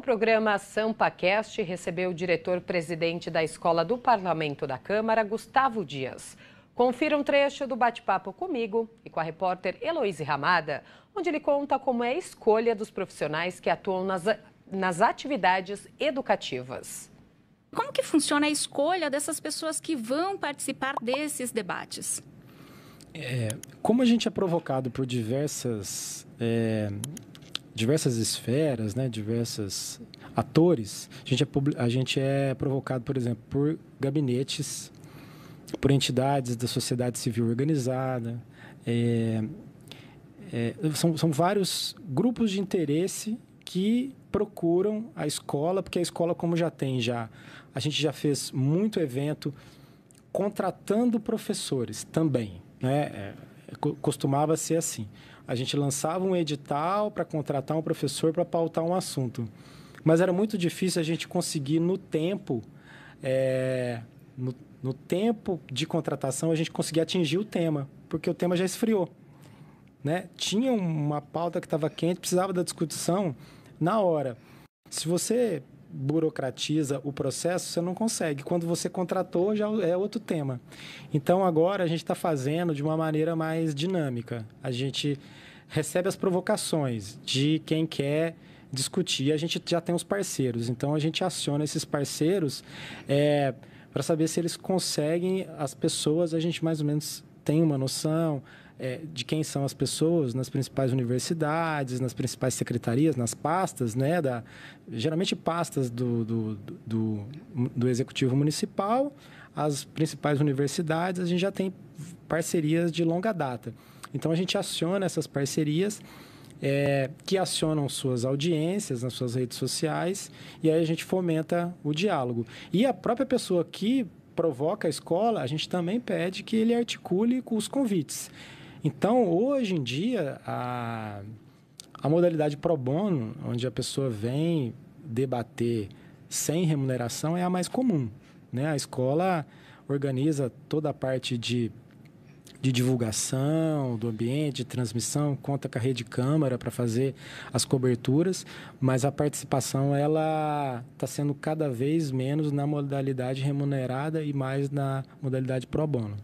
O programa SampaCast recebeu o diretor-presidente da Escola do Parlamento da Câmara, Gustavo Dias. Confira um trecho do bate-papo comigo e com a repórter Heloíse Ramada, onde ele conta como é a escolha dos profissionais que atuam nas, nas atividades educativas. Como que funciona a escolha dessas pessoas que vão participar desses debates? É, como a gente é provocado por diversas é, diversas esferas, né, diversos atores, a gente, é, a gente é provocado, por exemplo, por gabinetes, por entidades da sociedade civil organizada. É, é, são, são vários grupos de interesse que procuram a escola, porque a escola, como já tem já, a gente já fez muito evento contratando professores também, né? É, costumava ser assim. A gente lançava um edital para contratar um professor para pautar um assunto. Mas era muito difícil a gente conseguir no tempo, é, no, no tempo de contratação, a gente conseguir atingir o tema, porque o tema já esfriou. Né? Tinha uma pauta que estava quente, precisava da discussão na hora. Se você burocratiza o processo, você não consegue. Quando você contratou, já é outro tema. Então, agora a gente está fazendo de uma maneira mais dinâmica. A gente recebe as provocações de quem quer discutir. A gente já tem os parceiros, então a gente aciona esses parceiros é, eh, para saber se eles conseguem, as pessoas, a gente mais ou menos tem uma noção é, de quem são as pessoas nas principais universidades, nas principais secretarias, nas pastas, né? Da, geralmente pastas do, do, do, do executivo municipal, as principais universidades, a gente já tem parcerias de longa data. Então a gente aciona essas parcerias é, que acionam suas audiências nas suas redes sociais e aí a gente fomenta o diálogo. E a própria pessoa que provoca a escola, a gente também pede que ele articule com os convites. Então, hoje em dia, a, a modalidade pro bono, onde a pessoa vem debater sem remuneração, é a mais comum. Né? A escola organiza toda a parte de de divulgação do ambiente, de transmissão, conta com a rede câmara para fazer as coberturas, mas a participação ela está sendo cada vez menos na modalidade remunerada e mais na modalidade pro bono.